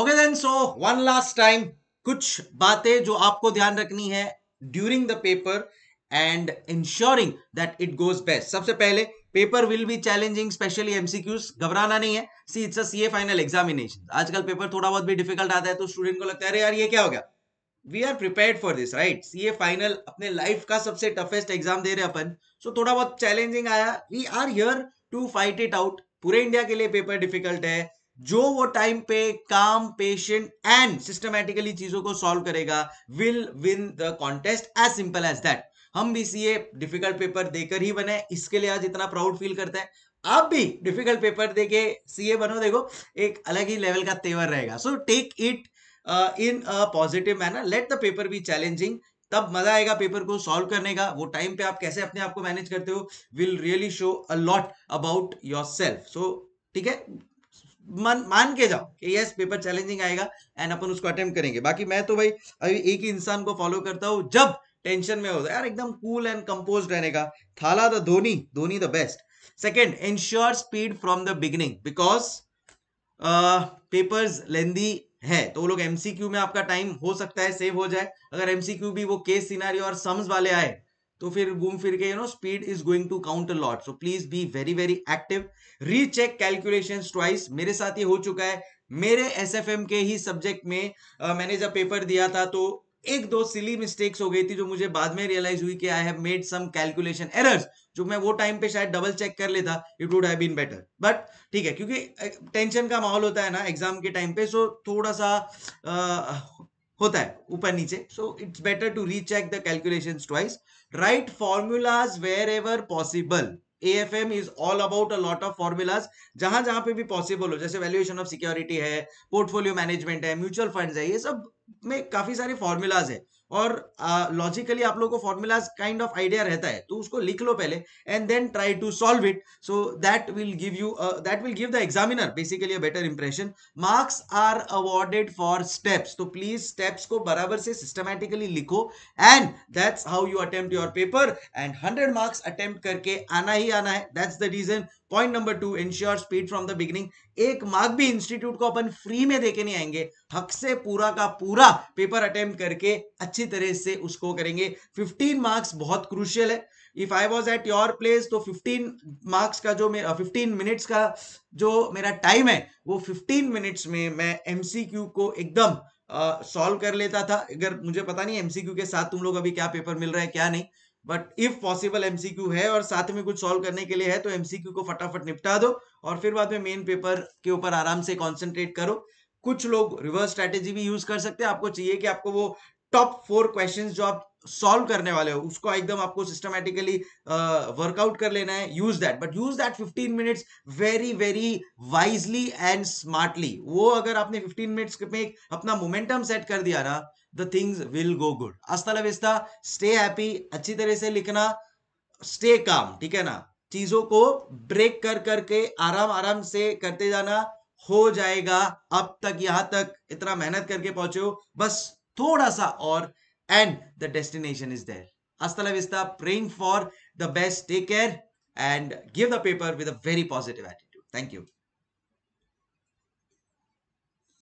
Okay then so one last time कुछ बातें जो आपको ध्यान रखनी है during the paper and ensuring that it goes best सबसे पहले paper will be challenging specially MCQs घबराना नहीं है see it's CA final examination आजकल पेपर थोड़ा बहुत भी डिफिकल्ट आता है तो स्टूडेंट को लगता है अरे यार ये क्या हो गया we are prepare for this right CA final अपने लाइफ का सबसे टफेस्ट एग्जाम दे रहे अपन सो so, थोड़ा बहुत चैलेंजिंग आया we are here to fight it out पूरे इंडिया के लिए पेपर डिफिकल्ट है जो वो टाइम पे काम पेशेंट एंड सिस्टमैटिकली चीजों को सॉल्व करेगा will win the contest as simple as that हम भी सी डिफिकल्ट पेपर देकर ही बने इसके लिए आज इतना प्राउड फील करते हैं आप भी डिफिकल्ट पेपर देके सीए बनो देखो एक अलग ही लेवल का तेवर रहेगा so take it in a positive manner let the paper be challenging तब मजा आएगा पेपर को सॉल्व करने का वो टाइम पे आप कैसे अपने आप को मैनेज करते हो will really show a lot about yourself so ठीक है मन मान के जाओ कि यस पेपर चैलेंजिंग आएगा एंड अपन उसको अटेम्प्ट करेंगे बाकी मैं तो भाई अभी एक ही इंसान को फॉलो करता हूँ जब टेंशन में होता है यार एकदम कूल एंड कंपोज रहने का Thala the Dhoni Dhoni the best second ensure speed from the beginning because papers lengthy है तो वो लोग एमसीक्यू में आपका टाइम हो सकता है सेव हो जाए अगर एमसीक्यू भी वो केस सिनारी और सम्स वाले आए तो फिर घूम फिर के you know speed is going to count a lot so please be very very active recheck calculation twice मेरे साथ ये हो चुका है मेरे एस के ही सब्जेक्ट में आ, मैंने जब पेपर दिया था तो एक दो सिली मिस्टेक्स हो गई थी जो मुझे बाद में रियलाइज हुई कि I have made some calculation errors जो मैं वो टाइम पे शायद डबल चेक कर लेता it would have been better but ठीक है क्योंकि टेंशन का माहौल होता है ना एग्जाम के टाइम पे सो थोड़ा सा होता है ऊपर नीचे so it's better to recheck the calculation twice right formulas wherever possible M is all about a lot of formulas जहां जहां पे भी पॉसिबल हो जैसे वैल्यूएशन ऑफ सिक्योरिटी है पोर्टफोलियो मैनेजमेंट है म्यूचुअल फंड्स है ये सब में काफी सारे फॉर्मूलाज है और लॉजिकली uh, आप लोगों को फॉर्मूलाज काइंड ऑफ आइडिया रहता है तो उसको लिख लो पहले and then try to solve it so that will give you that will give the examiner basically a better impression marks are awarded for steps तो प्लीज स्टेप्स को बराबर से सिस्टमैटिकली लिखो and that's how you attempt your paper and hundred marks attempt करके आना ही आना है that's the reason point number two ensure speed from the beginning एक मार्क भी इंस्टीट्यूट को अपन फ्री में देके नहीं आएंगे हक से पूरा का पूरा पेपर अटेम्प्ट करके अच्छा अच्छी तरह से उसको करेंगे 15 मार्क्स बहुत क्रूशियल है if I was at your place तो 15 मार्क्स का जो मेरा 15 मिनट्स का जो मेरा टाइम है वो 15 मिनट्स में मैं एमसीक्यू को एकदम सॉल्व uh, कर लेता था अगर मुझे पता नहीं एमसीक्यू के साथ तुम लोग अभी क्या पेपर मिल रहा है क्या नहीं बट इफ पॉसिबल एमसीक्यू है और साथ में कुछ सॉल्व करने के लिए है तो एमसीक्यू को फटाफट निपटा दो और फिर बाद में मेन पेपर के ऊपर आराम से कॉन्सेंट्रेट करो कुछ लोग रिवर्स स्ट्रैटेजी भी यूज कर सकते हैं आपको चाहिए कि आपको वो टॉप फोर क्वेश्चंस जो आप सॉल्व करने वाले हो उसको एकदम आपको सिस्टमैटिकली वर्कआउट uh, कर लेना है use that but use that 15 minutes very very wisely and smartly वो अगर आपने 15 मिनट्स में अपना मोमेंटम सेट कर दिया ना the things will go good hasta la vista stay happy अच्छी तरह से लिखना स्टे काम ठीक है ना चीजों को ब्रेक कर करके आराम आराम से करते जाना हो जाएगा अब तक यहां तक इतना मेहनत करके पहुंचे हो बस thoda sa aur and the destination is there. Astala vista, praying for the best. Take care and give the paper with a very positive attitude. Thank you.